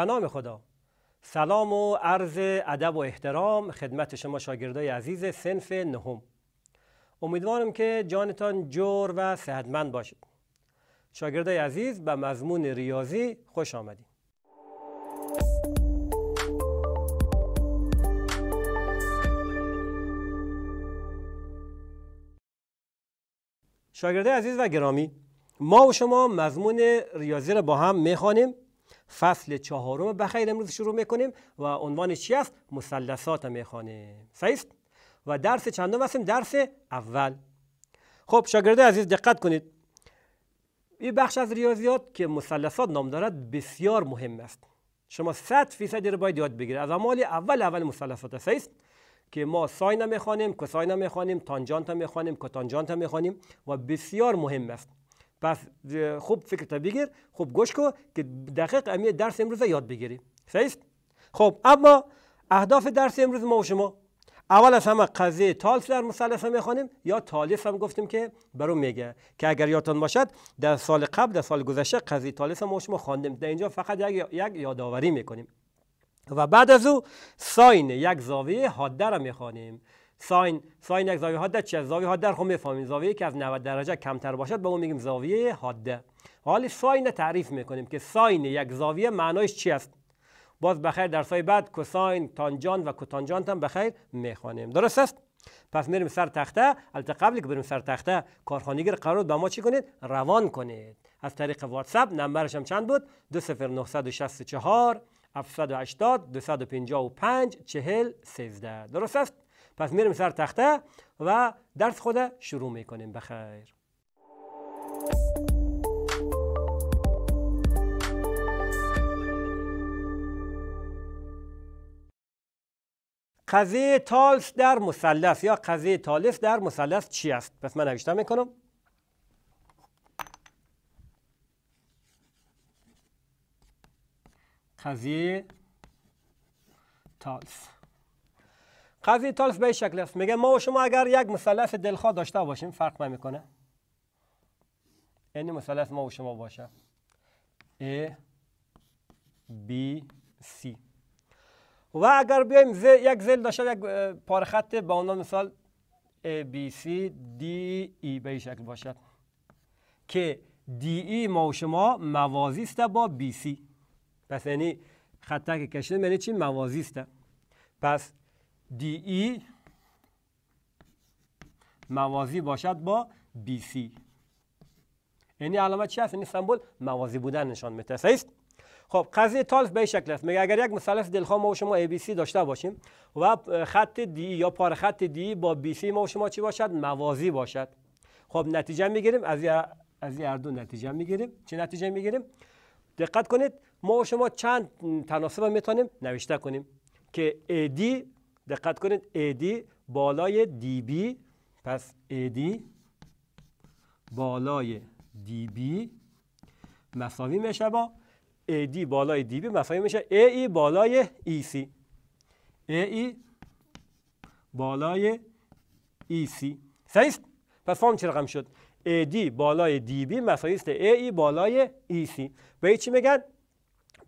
به نام خدا سلام و عرض ادب و احترام خدمت شما شاگردای عزیز سنف نهم امیدوارم که جانتان جور و صحتمند باشید شاگردای عزیز به مضمون ریاضی خوش آمدید شاگردای عزیز و گرامی ما و شما مضمون ریاضی را با هم میخوانیم فصل چهارم بخیر امروز شروع میکنیم و عنوان چی است مثلثات میخوانیم سیست و درس چندم هستیم درس اول خب شاگرده عزیز دقت کنید این بخش از ریاضیات که مثلثات نام دارد بسیار مهم است شما 100 فیصد رو باید یاد بگیرید از اعمال اول اول مثلثات سایست که ما ساین میخوانیم کساین میخوانیم تانجانت میخوانیم کتانجانت میخوانیم و بسیار مهم است پس خوب فکرت بگیر خوب گوش کو که دقیق امی درس امروز یاد بگیری صحیح خب اما اهداف درس امروز ما و شما اول از همه قضیه تالس در مثلث هم میخوانیم یا تالیس هم گفتیم که برو میگه که اگر یادتان باشد در سال قبل در سال گذشته قضیه تالس ما ما شما خواندیم در اینجا فقط یک, یک یادآوری میکنیم و بعد از او ساین یک زاویه حاده را میخوانیم ساین ساین یک زاویه حاده چه زاویه حاده خب میفهمیم زاویه که از 90 درجه کمتر باشد به با اون میگیم زاویه حاده حالی ساین تعریف میکنیم که ساین یک زاویه معنایش چی است باز بخیر در سای بعد کوساین تانجان و کوتانجانت هم بخیر میخوانیم درست است پس میریم سر تخته البته قبل که بریم سر تخته کارخانگی قرار به ما چی کنید روان کنید از طریق اپ نمبرش هم چند بود 20964 780 255 40 13 درست است پس میرم سر تخته و درس خود شروع میکنیم بخیر قضیه تالس در مثلث یا قضیه تالس در مثلث چی است پس من نوشته میکنم قضیه تالس قضیه تالف به شکل است میگه ما و شما اگر یک مثلث دلخواه داشته باشیم فرق نمیکنه یعنی مثلث ما و شما باشه A B C و اگر بیایم یک زل داشته یک پارخط خط به عنوان مثال A B C D E به شکل باشد که D E ما و شما موازی است با B C پس یعنی خطه که کشیدیم یعنی چی موازی است پس دی ای e موازی باشد با بی سی یعنی علامت چی هست؟ یعنی سمبل موازی بودن نشان میده است خب قضیه تالف به شکل است میگه اگر یک مثلث دلخواه ما و شما ABC داشته باشیم و خط دی e یا پار خط دی e با BC ما و شما چی باشد موازی باشد خب نتیجه میگیریم از از هر دو نتیجه میگیریم چه نتیجه میگیریم دقت کنید ما و شما چند تناسب میتونیم نوشته کنیم که AD دقت کنید AD بالای DB پس AD بالای DB مساوی میشه با AD بالای DB مساوی میشه AE بالای EC AE بالای EC صحیح پس فرم چه رقم شد AD بالای DB مساوی است AE بالای EC به چی میگن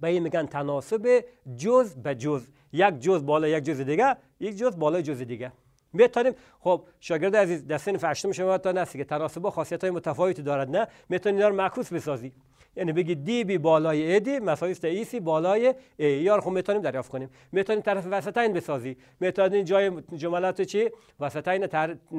به این میگن تناسب جز به جز یک جز بالا یک جز دیگه یک جز بالای جز دیگه میتونیم خب شاگرد عزیز در سن هشتم شما تا که تناسب خاصیت های متفاوتی دارد نه میتونی اینا رو معکوس بسازی یعنی بگی دی بی بالای ای دی است ای سی بالای ای یا خب میتونیم دریافت کنیم میتونیم طرف وسطین بسازی میتونیم جای جملات چی وسطین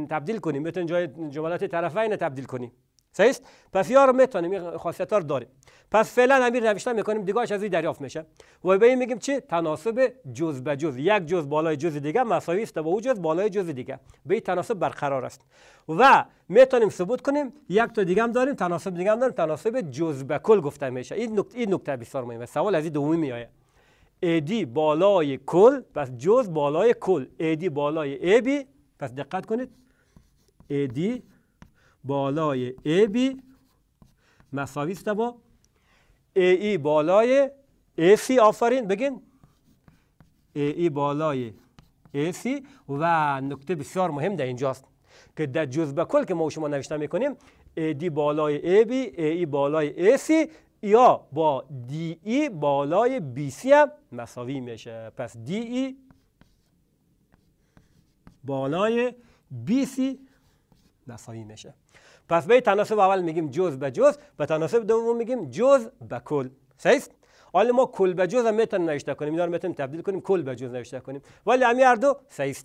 تبدیل کنیم میتونیم جای جملات طرفین تبدیل کنیم صحیح پس یا میتونیم این خاصیت رو داریم پس فعلا همین نوشته میکنیم دیگه از این دریافت میشه و به این میگیم چه تناسب جز به جز یک جز بالای جز دیگه مساوی است و او جز بالای جز دیگه به این تناسب برقرار است و میتونیم ثبوت کنیم یک تا دیگه هم داریم تناسب دیگه هم داریم تناسب جز به کل گفته میشه این نکته این نکته بسیار مهمه سوال از این دومی میآید دی بالای کل پس جز بالای کل دی بالای ابی پس دقت کنید دی بالای بی مساوی است با ای e بالای سی آفرین بگین ای e بالای سی و نکته بسیار مهم در اینجاست که در جزبه کل که ما شما نوشته میکنیم دی بالای ای ای e بالای سی یا با دی ای بالای بی سی هم مساوی میشه پس ای بالای بی سی مساوی میشه پس به تناسب اول میگیم جز به جز به تناسب دوم میگیم جز به کل صحیح حالا ما کل به جز هم میتونیم نوشته کنیم اینا رو میتونیم تبدیل کنیم کل به جز نوشته کنیم ولی همین هر دو صحیح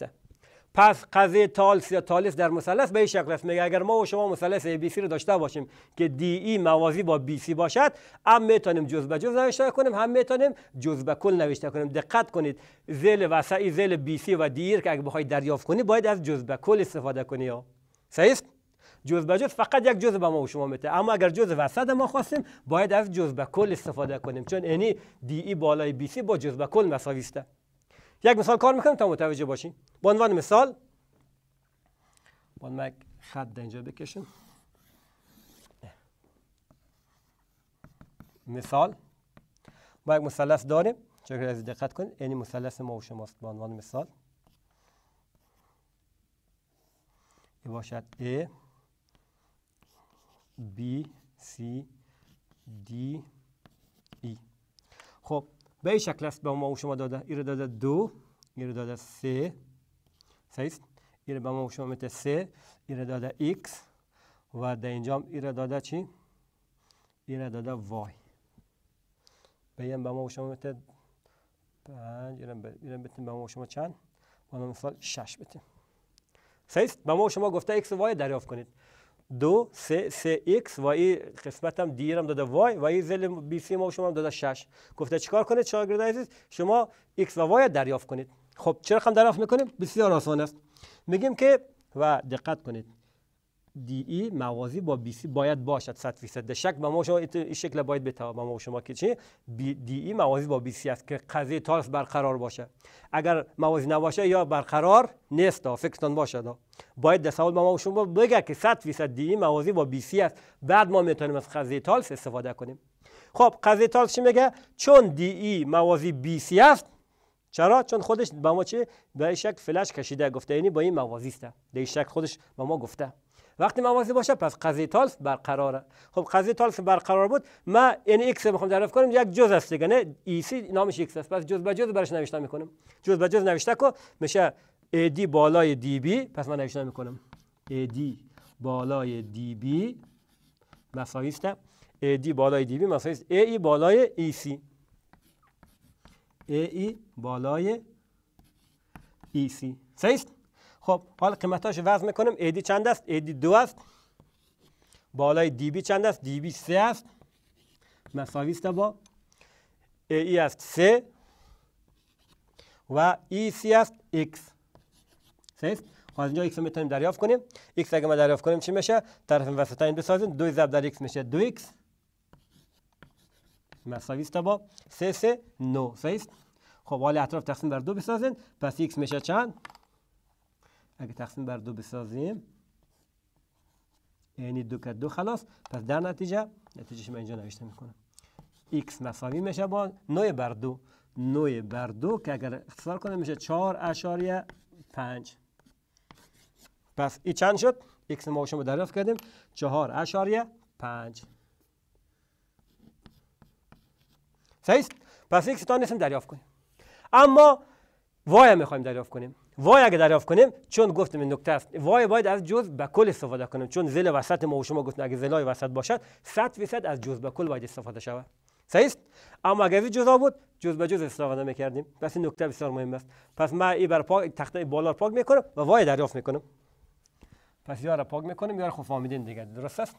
پس قضیه تالس یا تالس در مثلث به این شکل است میگه اگر ما و شما مثلث ABC رو داشته باشیم که DE موازی با BC باشد هم میتونیم جز به جز نوشته کنیم هم میتونیم جز به کل نوشته کنیم دقت کنید زل وسعی زل BC و DE که اگه بخواید دریافت کنی باید از جز به کل استفاده کنی یا صحیح جزء به فقط یک جزء به ما و شما میده اما اگر جزء وسط ما خواستیم باید از جزء به کل استفاده کنیم چون اینی دی ای بالای بی سی با جزء به کل مساوی است یک مثال کار میکنم تا متوجه باشین به عنوان مثال با من خط اینجا بکشم مثال ما یک مثلث داریم چون از دقت کنید یعنی مثلث ما و شماست به عنوان مثال باشد A B C D E خب به این شکل است به ما و شما داده ایره داده دو ایره داده سه صحیح ایره به ما و شما میته سه ایره داده X و در اینجا ایره داده چی؟ ایره داده Y به این به ما و شما میته پنج ایره به ما و شما چند؟ بنا مثال شش بتیم صحیح به ما شما گفته و وای دریافت کنید دو سه سه و این قسمت هم دیرم داده وای و این زل بی سی ما شما هم داده شش گفته چیکار کنید شاگرد عزیز شما x و وای دریافت کنید خب چرا رقم دریافت میکنیم بسیار آسان است میگیم که و دقت کنید دی ای موازی با بی سی باید باشد 100 فیصد شک به ما شما این شکل باید با ما شما که چی دی ای موازی با بی سی است که قضیه تارس برقرار باشه اگر موازی نباشه یا برقرار نیست فکرتان باشد باید در سوال ما شما بگه که 100 فیصد دی ای موازی با بی سی است بعد ما میتونیم از قضیه تالس استفاده کنیم خب قضیه تالس چی میگه چون دی ای موازی بی سی است چرا چون خودش به ما چه به شک فلش کشیده گفته یعنی با این موازی است به شک خودش به ما گفته وقتی موازی باشه پس قضیه تالس برقراره خب قضیه تالس برقرار بود ما این ایکس رو میخوام تعریف کنیم یک جز است دیگه نه ای e سی نامش ایکس است پس جز به جز برش نوشتن میکنم جز به جز نوشته کو میشه ای دی بالای دی بی پس من نوشتن میکنم ای دی بالای دی بی است ای دی بالای دی بی است ای ای e بالای ای سی ای ای بالای ای e سی صحیح است خب حال قیمتاش وزن میکنیم ایدی چند است ایدی دو است بالای دی بی چند است دی بی سه است مساوی است با ای e است سه و ای e سی است اکس سه است خب، از اینجا x رو میتونیم دریافت کنیم x اگه ما دریافت کنیم چی میشه طرف این بسازیم دوی زب در x میشه دو x مساوی است با سه سه نو سه خب حالا اطراف تقسیم بر دو بسازیم پس x میشه چند اگه تقسیم بر دو بسازیم یعنی دو که دو خلاص پس در نتیجه نتیجهش من اینجا نوشته میکنم x مساوی میشه با 9 بر دو 9 بر دو که اگر اختصار کنه میشه 4 اشاریه 5 پس این چند شد؟ x ما شما دریافت کردیم 4 اشاریه 5 صحیح پس x تا دریافت کنیم اما وای میخوایم دریافت کنیم وای اگه دریافت کنیم چون گفتم این نکته است وای باید از جز به کل استفاده کنیم چون زل وسط ما و شما گفتیم اگه زلای وسط باشد 100 درصد از جز به کل باید استفاده شود صحیح اما اگر این بود جز به جز استفاده میکردیم پس این نکته بسیار مهم است پس من این بر پاک تخته بالا پاک میکنم و وای دریافت میکنم پس یا را پاک میکنم یا خوب فهمیدین دیگه درست است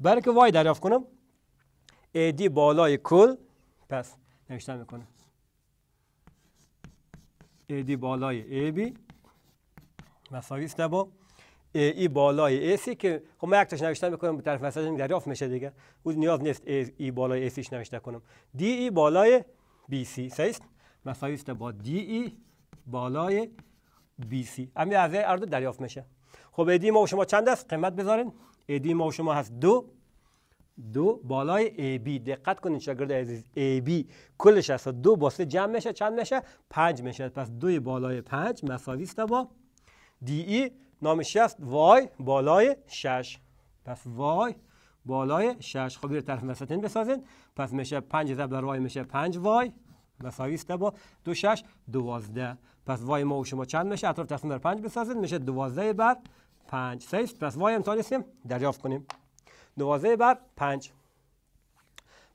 برای که وای دریافت کنم AD بالای کل پس نوشته میکنم AD بالای AB مساوی است با ای بالای سی که خب من یک نوشته میکنم به طرف وسط دریافت میشه دیگه او نیاز نیست ای بالای سیش نوشته کنم دی ای بالای BC سیست مساوی است با دی ای بالای بی سی همین از اردو دریافت میشه خب ایدی ما شما چند است قیمت بذارین ادی ما و شما هست دو دو بالای ای بی دقت کنید شاگرد عزیز ای بی کلش هست دو با سه جمع میشه چند میشه پنج میشه پس دوی بالای پنج مساوی است با دی ای نامش هست وای بالای شش پس وای بالای شش خب طرف وسطین بسازین پس میشه پنج زب در وای میشه پنج وای مساوی است با دو شش دوازده پس وای ما و شما چند میشه اطراف تصمیم بر پنج بسازین میشه دوازده بر 5 سیست پس وای امتحان اسم دریافت کنیم دوازه بر 5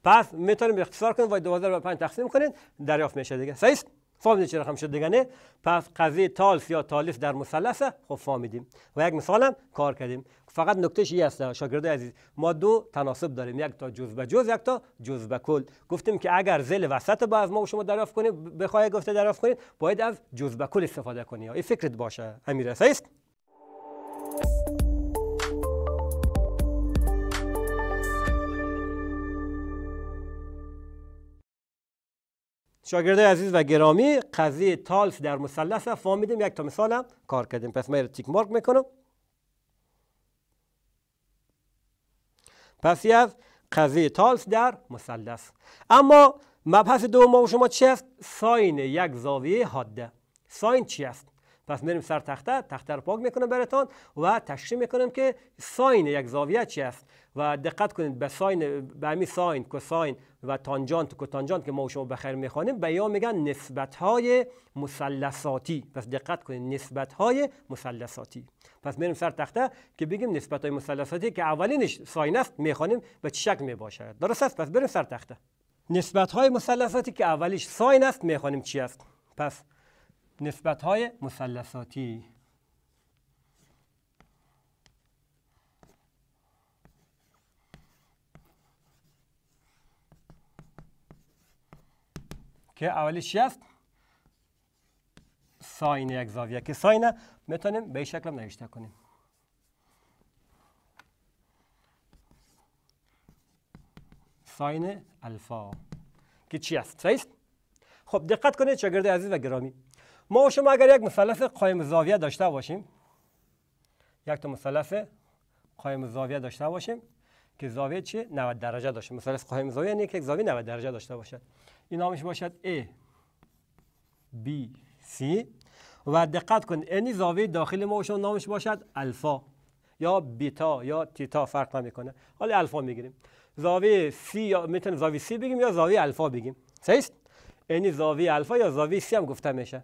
پس میتونیم اختصار کنیم وای 12 بر 5 تقسیم کنیم دریافت میشه دیگه صحیح فامیدیم چرا رقم شد دیگه پس قضیه تالف یا تالیف در مثلث خب فامیدیم و یک مثال هم کار کردیم فقط نکتهش این است شاگرد عزیز ما دو تناسب داریم یک تا جزء به جزء یک تا جزء به کل گفتیم که اگر زل وسط با از ما و شما دریافت کنیم بخواهی گفته دریافت کنید باید از جزء به کل استفاده کنی این فکرت باشه امیر است شاگرده عزیز و گرامی قضیه تالس در مثلث فهمیدیم یک تا هم کار کردیم پس من تیک مارک میکنم پس از قضیه تالس در مثلث اما مبحث دوم ما شما چی است ساین یک زاویه حاده ساین چی است پس میریم سر تخته تخته رو پاک میکنم براتون و تشریح میکنم که ساین یک زاویه چی است و دقت کنید به ساین به همین ساین کوساین و تانجانت و کوتانجانت که ما و شما بخیر میخوانیم به یا میگن نسبت های مثلثاتی پس دقت کنید نسبت های مثلثاتی پس میریم سر تخته که بگیم نسبت های مثلثاتی که اولینش ساین است میخوانیم به چه شکل میباشد درست است پس بریم سر تخته نسبت های مثلثاتی که اولیش ساین است میخوانیم چی است پس نسبت های مثلثاتی که اولش چی است ساین یک زاویه که ساینه میتونیم به این شکل هم نوشته کنیم ساین الفا که چی است؟ خب دقت کنید شاگرد عزیز و گرامی ما و شما اگر یک مثلث قایم زاویه داشته باشیم یک تا مثلث قایم زاویه داشته باشیم که زاویه چی 90 درجه داشته مثلث قایم زاویه یعنی یک زاویه 90 درجه داشته باشد این نامش باشد A B C و دقت کن اینی زاویه داخل ما و شما نامش باشد الفا یا بیتا یا تیتا فرق نمیکنه حالا الفا میگیریم زاویه C یا میتونیم زاویه C بگیم یا زاویه الفا بگیم صحیح اینی زاویه الفا یا زاویه C هم گفته میشه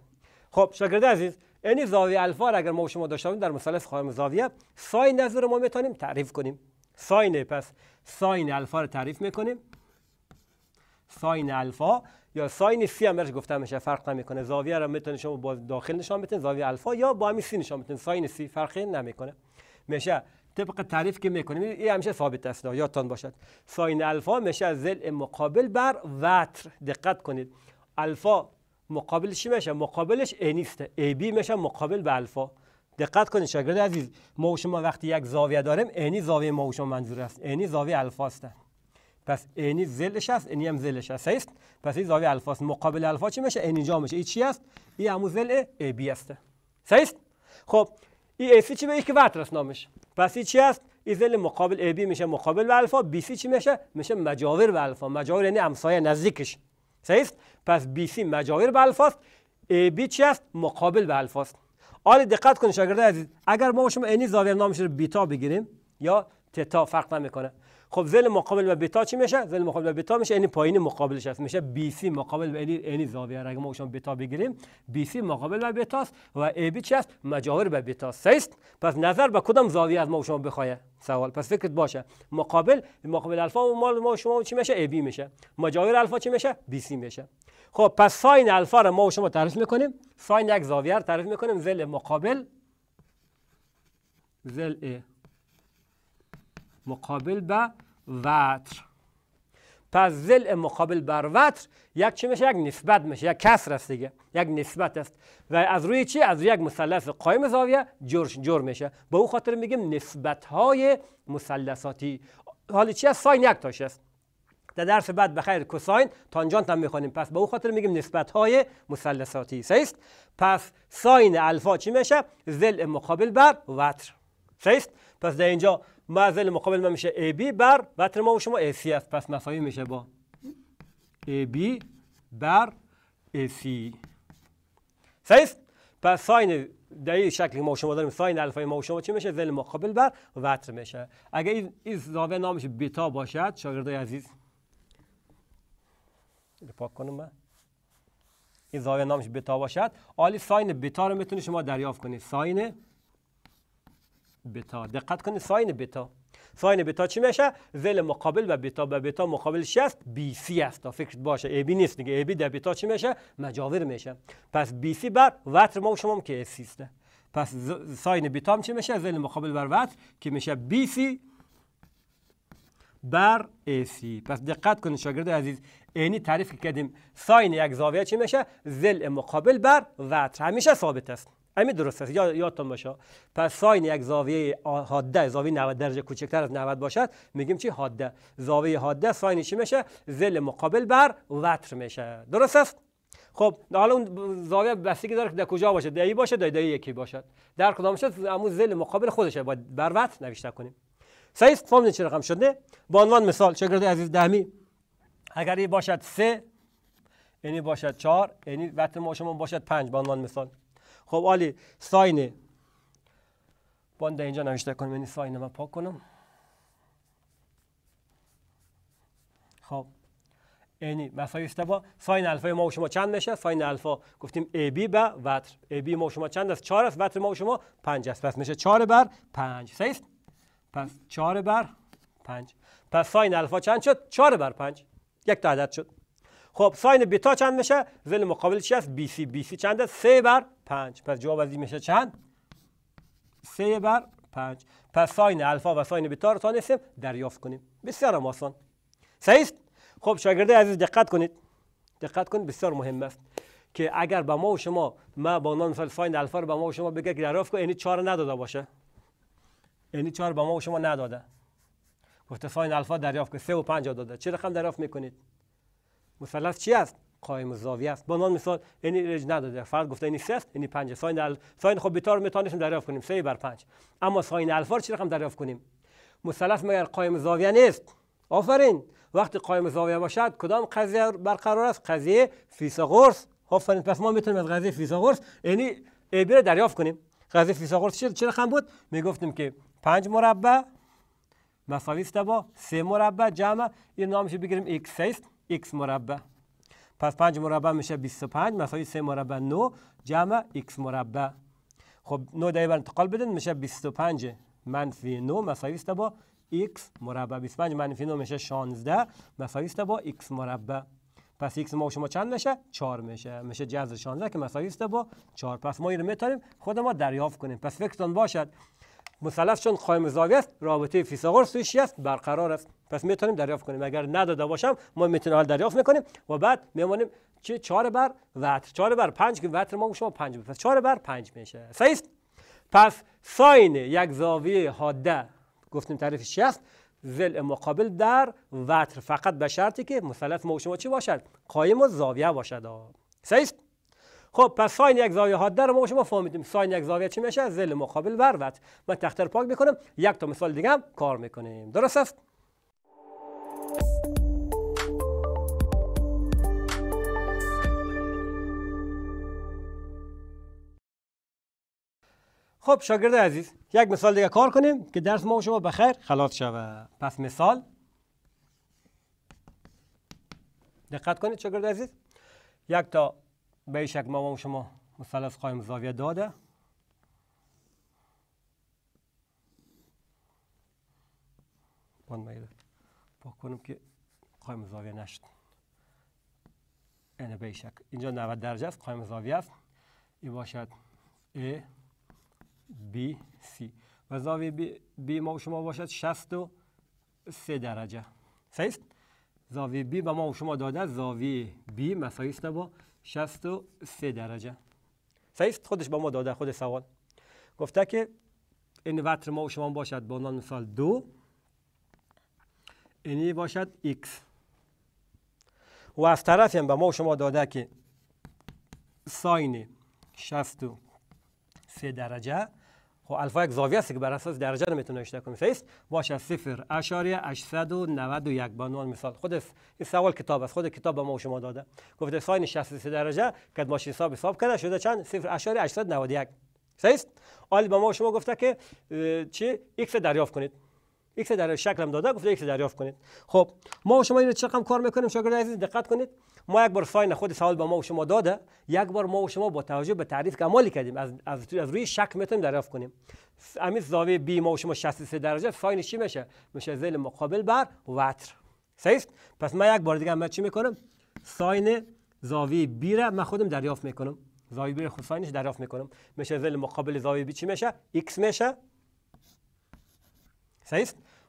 خب شاگرد عزیز یعنی زاویه الفا را اگر ما شما داشته باشیم در مثلث خواهیم زاویه ساین از رو ما میتونیم تعریف کنیم ساین پس ساین الفا رو تعریف میکنیم ساین الفا یا ساین سی هم برش میشه فرق نمیکنه زاویه را میتونید شما با داخل نشان بدین زاویه الفا یا با همین سی نشان بدین ساین سی فرقی نمیکنه میشه طبق تعریف که میکنیم این همیشه ثابت است یادتان باشد ساین الفا میشه زل مقابل بر وتر دقت کنید الفا مقابل چی میشه مقابلش ای نیست ای بی میشه مقابل به الفا دقت کنید شاگرد عزیز ما و شما وقتی یک زاویه داریم اینی زاویه ما و شما منظور است اینی زاویه الفا است پس اینی زلش است اینی هم زلش است است پس این زاویه الفا است مقابل الفا چی میشه اینجا میشه این چی است این همو زل ای بی است است خب این سی چی به که وتر است نامش پس این چی است این زل مقابل ای بی میشه مقابل الفا بی سی چی میشه میشه مجاور به الفا مجاور یعنی همسایه نزدیکش صحیح پس بی سی مجاور به الفاظ ای بی چی است مقابل به الفاظ آلی دقت کنید شاگرد عزیز اگر ما شما اینی زاویه نامش رو بیتا بگیریم یا تتا فرق نمیکنه خب زل مقابل به بتا چی میشه زل مقابل به بتا میشه یعنی پایین مقابلش هست میشه بی سی مقابل و یعنی, یعنی زاویه اگه ما شما بتا بگیریم بی سی مقابل و بتا است و ای بی چی است مجاور به بتا است پس نظر به کدام زاویه از ما شما بخواید سوال پس فکرت باشه مقابل مقابل الفا و مال ما شما چی میشه ای بی میشه مجاور الفا چی میشه بی سی میشه خب پس ساین الفا رو ما و شما تعریف میکنیم ساین یک زاویه رو تعریف میکنیم زل مقابل زل ای مقابل به وتر پس زل مقابل بر وتر یک چی میشه یک نسبت میشه یک کسر است دیگه یک نسبت است و از روی چی از روی یک مثلث قایم زاویه جور جور میشه به او خاطر میگیم نسبت های مثلثاتی حالا چی است ساین یک تاش است در درس بعد بخیر کوساین تانجانت هم میخونیم پس به او خاطر میگیم نسبت های مثلثاتی است پس ساین الفا چی میشه زل مقابل بر وتر است پس در اینجا زل مقابل من میشه AB بر وتر ما و شما AC است پس مساوی میشه با AB بر AC صحیح پس ساین در این شکلی ما و شما داریم ساین الفای ما و شما چی میشه زل مقابل بر وتر میشه اگر این زاویه نامش بیتا باشد شاگردای عزیز پاک کنم من این زاویه نامش بیتا باشد عالی ساین بیتا رو میتونی شما دریافت کنید ساین بتا دقت کنید ساین بتا ساین بتا چی میشه زل مقابل و بتا به بتا مقابل است بی سی است تا فکر باشه ای بی نیست دیگه ای بی در بتا چی میشه مجاور میشه پس بی سی بر وتر ما شما هم که سی. است پس ساین بتا هم چی میشه زل مقابل بر وتر که میشه بی سی بر AC. پس دقت کنید شاگرد عزیز اینی تعریف کردیم ساین یک زاویه چی میشه زل مقابل بر وتر همیشه ثابت است همین درست است یادتون باشه پس ساین یک زاویه حاده زاویه 90 درجه کوچکتر از 90 باشد میگیم چی حاده زاویه حاده ساین چی میشه زل مقابل بر وتر میشه درست است خب حالا اون زاویه بستگی داره که در کجا باشه دایی باشه دایی دایی یکی باشد در کدام شد همون زل مقابل خودشه باید بر وتر نوشته کنیم صحیح فهمید چه رقم شده به عنوان مثال شاگرد عزیز دهمی اگر این باشد 3 یعنی باشد 4 یعنی وتر ما شما باشد 5 به عنوان مثال خب عالی ساینه باند اینجا نوشته کنم یعنی ساینه من پاک کنم خب یعنی مساوی است با ساین الفا ما و شما چند میشه ساین الفا گفتیم ای بی به وتر ای بی ما و شما چند است 4 است وتر ما و شما 5 است پس میشه 4 بر 5 صحیح پس 4 بر 5 پس ساین الفا چند شد 4 بر 5 یک تا عدد شد خب ساین بیتا چند میشه ضلع مقابل چی است بی سی بی سی چند است 3 بر پنج پس جواب از این میشه چند سه بر پنج پس ساین الفا و ساین بیتا رو تا دریافت کنیم بسیار آسان صحیح خب شاگرده عزیز دقت کنید دقت کنید بسیار مهم است که اگر به ما و شما ما با نان ساین الفا رو به ما و شما بگه که دریافت کنید یعنی 4 نداده باشه یعنی 4 به ما و شما نداده گفته ساین الفا دریافت کنید سه و پنج داده چه رقم دریافت میکنید مثلث چی است قائم زاویه است به مثال یعنی رج نداده فرض گفته این یعنی سه است یعنی 5 ساین ال... ساین خب بتار میتونیم دریافت کنیم سه بر 5 اما ساین الفا رو چه رقم دریافت کنیم مثلث مگر قائم زاویه نیست آفرین وقتی قائم زاویه باشد کدام قضیه برقرار است قضیه فیثاغورس آفرین پس ما میتونیم از قضیه فیثاغورس یعنی ای دریافت کنیم قضیه فیثاغورس چه چه رقم بود میگفتیم که 5 مربع مساوی است با سه مربع جمع این نامش بگیریم x است x مربع پس 5 مربع میشه 25 مساوی 3 مربع 9 جمع x مربع خب 9 در انتقال بدن میشه 25 منفی 9 مساوی است با x مربع 25 منفی 9 میشه 16 مساوی است با x مربع پس x ما شما چند میشه 4 میشه میشه جذر 16 که مساوی است با 4 پس ما این رو میتونیم خود ما دریافت کنیم پس فکرتان باشد مثلث چون قائم زاویه است رابطه فیثاغورس توش است برقرار است پس میتونیم دریافت کنیم اگر نداده باشم ما میتونیم حال دریافت میکنیم و بعد میمانیم چه 4 بر وتر 4 بر 5 که وتر ما شما 5 پس 4 بر 5 میشه صحیح پس ساین یک زاویه حاده گفتیم تعریفش چی است زل مقابل در وتر فقط به شرطی که مثلث ما شما چی باشد قایم و زاویه باشد صحیح خب پس ساین یک زاویه ها رو ما شما فهمیدیم ساین یک زاویه چی میشه زل مقابل وروت من تختر پاک میکنم یک تا مثال دیگه هم کار میکنیم درست است خب شاگرد عزیز یک مثال دیگه کار کنیم که درس ما شما شما بخیر خلاص شوه پس مثال دقت کنید شاگرد عزیز یک تا به ما شما مثلث قایم زاویه داده بند پاک کنم که قایم زاویه نشد اینه به اینجا 90 درجه است قایم زاویه است این باشد A B C و زاویه B, ما شما باشد 63 درجه صحیح زاویه B به ما شما داده زاویه B مساوی است با 63 درجه سعیست خودش با ما داده خود سوال گفته که این وتر ما و شما باشد با عنوان مثال دو اینی باشد x و از طرفی هم به ما و شما داده که ساین 63 درجه خب الفا یک زاویه است که بر اساس درجه نمیتونه اشتراک کنه است باشه صفر اشاره 891 به عنوان مثال خود این سوال کتاب است خود کتاب به ما و شما داده گفته ساین 63 درجه که ماشین حساب حساب کرده شده چند صفر اشاره 891 صحیح است آل به ما و شما گفته که چی ایکس دریافت کنید یک در در شکلم داده گفته یک دریافت کنید خب ما و شما اینو چه رقم کار میکنیم شاگرد عزیز دقت کنید ما یک بار فاین خود سوال به ما و شما داده یک بار ما و شما با توجه به تعریف که عملی کردیم از از, از روی شک میتونیم دریافت کنیم همین زاویه بی ما و شما 63 درجه فاین چی میشه میشه زل مقابل بر وتر صحیح پس ما یک بار دیگه من چی میکنم ساین زاویه بی را خودم دریافت میکنم زاویه بی خود فاینش دریافت میکنم میشه زل مقابل زاویه بی چی میشه x میشه صحیح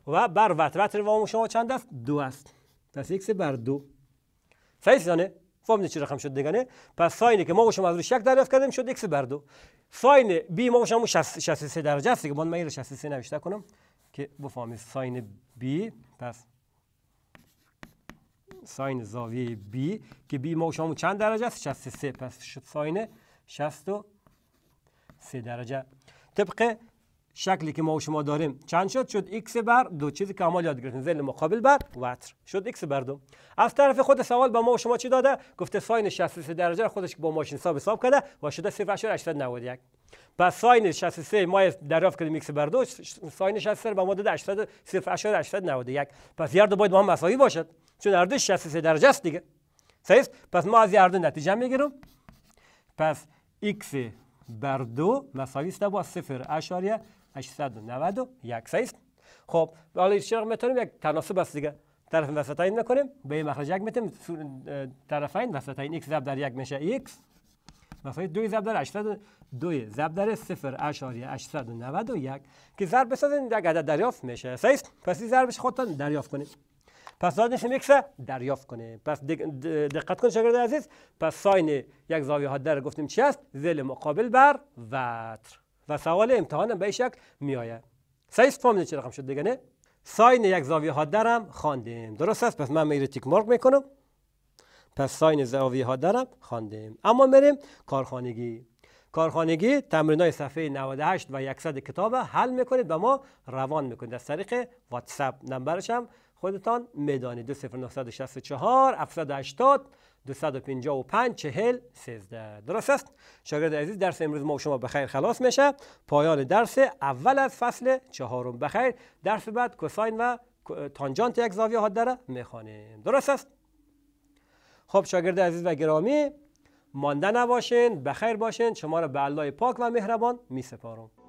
و بر وترت وام شما چند است دو است پس یک بر دو صحیح سیزانه فهمیدین چی رقم شد دیگه پس ساینی که ما شما از روش یک دریافت کردیم شد یک بر دو ساین بی ما شما 63 درجه است که من میره 63 نوشته کنم که بفهمید ساین بی پس ساین زاویه بی که بی ما شما چند درجه است 63 پس شد ساین 63 درجه طبق شکلی که ما و شما داریم چند شد شد x بر دو چیزی که عمل یاد گرفتیم زل مقابل بر وتر شد x بر دو از طرف خود سوال به ما و شما چی داده گفته ساین 63 درجه خودش که با ماشین حساب حساب کرده و شده 0.891 پس ساین 63 ما دریافت کردیم x بر دو ساین 63 به ما داده 0.891 پس دو باید با هم مساوی باشد چون هر دو 63 درجه است دیگه صحیح پس ما از یه نتیجه میگیریم پس x بر دو مساوی است با 0.8 891 است خب حالا چرا میتونیم یک تناسب است دیگه طرف این نکنیم به این مخرج یک میتیم طرفین این x ضرب در یک میشه x مثلا دو ضرب در 802 ضرب در 0 اشاری 891 که ضرب بسازین یک عدد دریافت میشه صحیح پس این ضربش خودتان دریافت کنید پس نشیم x دریافت کنه پس دقت کن شاگرد عزیز پس ساین یک زاویه ها در گفتیم چی است زل مقابل بر وتر و سوال امتحان هم به شکل می آید سایز چه رقم شد دیگه نه ساین یک زاویه ها درم خواندیم درست است پس من میره تیک مارک میکنم پس ساین زاویه ها درم خواندیم اما میریم کارخانگی کارخانگی تمرین های صفحه 98 و 100 کتاب حل میکنید به ما روان میکنید از طریق واتساپ نمبرش هم خودتان میدانید 2964 780 255 40 13 درست است شاگرد عزیز درس امروز ما و شما بخیر خلاص میشه پایان درس اول از فصل چهارم بخیر درس بعد کساین و تانجانت یک زاویه ها داره میخوانیم درست است خب شاگرد عزیز و گرامی مانده نباشین بخیر باشین شما را به الله پاک و مهربان میسپارم